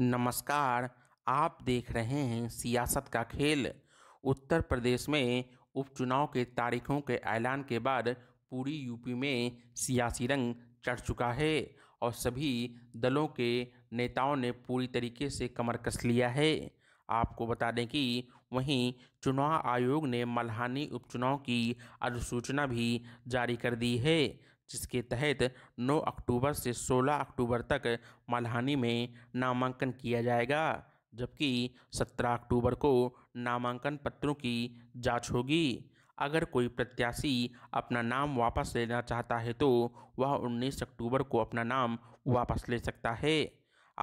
नमस्कार आप देख रहे हैं सियासत का खेल उत्तर प्रदेश में उपचुनाव के तारीखों के ऐलान के बाद पूरी यूपी में सियासी रंग चढ़ चुका है और सभी दलों के नेताओं ने पूरी तरीके से कमर कस लिया है आपको बता दें कि वहीं चुनाव आयोग ने मल्हानी उपचुनाव की अधिसूचना भी जारी कर दी है जिसके तहत 9 अक्टूबर से 16 अक्टूबर तक मालहानी में नामांकन किया जाएगा जबकि 17 अक्टूबर को नामांकन पत्रों की जांच होगी अगर कोई प्रत्याशी अपना नाम वापस लेना चाहता है तो वह 19 अक्टूबर को अपना नाम वापस ले सकता है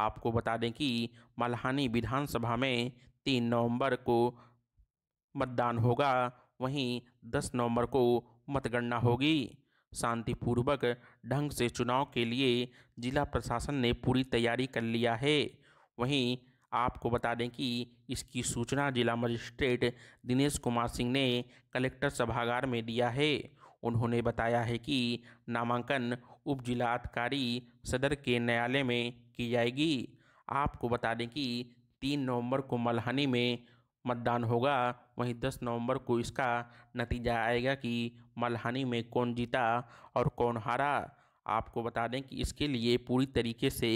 आपको बता दें कि मल्हानी विधानसभा में तीन नवंबर को मतदान होगा वहीं दस नवंबर को मतगणना होगी शांतिपूर्वक ढंग से चुनाव के लिए जिला प्रशासन ने पूरी तैयारी कर लिया है वहीं आपको बता दें कि इसकी सूचना जिला मजिस्ट्रेट दिनेश कुमार सिंह ने कलेक्टर सभागार में दिया है उन्होंने बताया है कि नामांकन उप जिलाधिकारी सदर के न्यायालय में की जाएगी आपको बता दें कि तीन नवंबर को मल्हनी में मतदान होगा वहीं 10 नवंबर को इसका नतीजा आएगा कि मल्हानी में कौन जीता और कौन हारा आपको बता दें कि इसके लिए पूरी तरीके से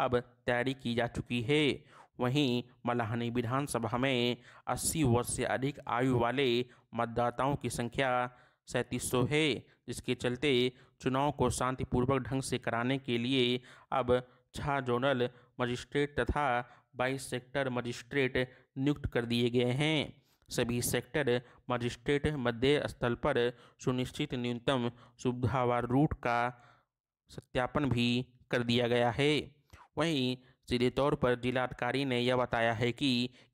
अब तैयारी की जा चुकी है वहीं मल्हानी विधानसभा में 80 वर्ष से अधिक आयु वाले मतदाताओं की संख्या सैंतीस सौ है जिसके चलते चुनाव को शांतिपूर्वक ढंग से कराने के लिए अब छः जोनल मजिस्ट्रेट तथा बाईस सेक्टर मजिस्ट्रेट नियुक्त कर दिए गए हैं सभी सेक्टर मजिस्ट्रेट मध्य स्थल पर सुनिश्चित न्यूनतम सुविधावार रूट का सत्यापन भी कर दिया गया है वहीं सीधे तौर पर जिलाधिकारी ने यह बताया है कि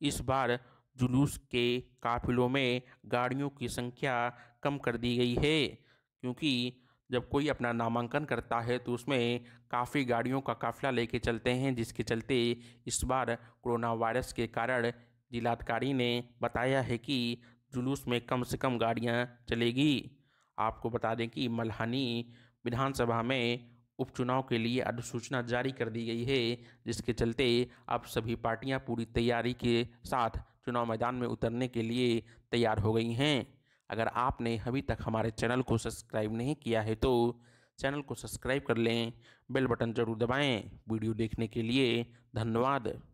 इस बार जुलूस के काफिलों में गाड़ियों की संख्या कम कर दी गई है क्योंकि जब कोई अपना नामांकन करता है तो उसमें काफ़ी गाड़ियों का काफिला लेके चलते हैं जिसके चलते इस बार कोरोना वायरस के कारण जिलाधिकारी ने बताया है कि जुलूस में कम से कम गाड़ियां चलेगी आपको बता दें कि मल्हानी विधानसभा में उपचुनाव के लिए अधिसूचना जारी कर दी गई है जिसके चलते अब सभी पार्टियां पूरी तैयारी के साथ चुनाव मैदान में उतरने के लिए तैयार हो गई हैं अगर आपने अभी तक हमारे चैनल को सब्सक्राइब नहीं किया है तो चैनल को सब्सक्राइब कर लें बेल बटन जरूर दबाएं वीडियो देखने के लिए धन्यवाद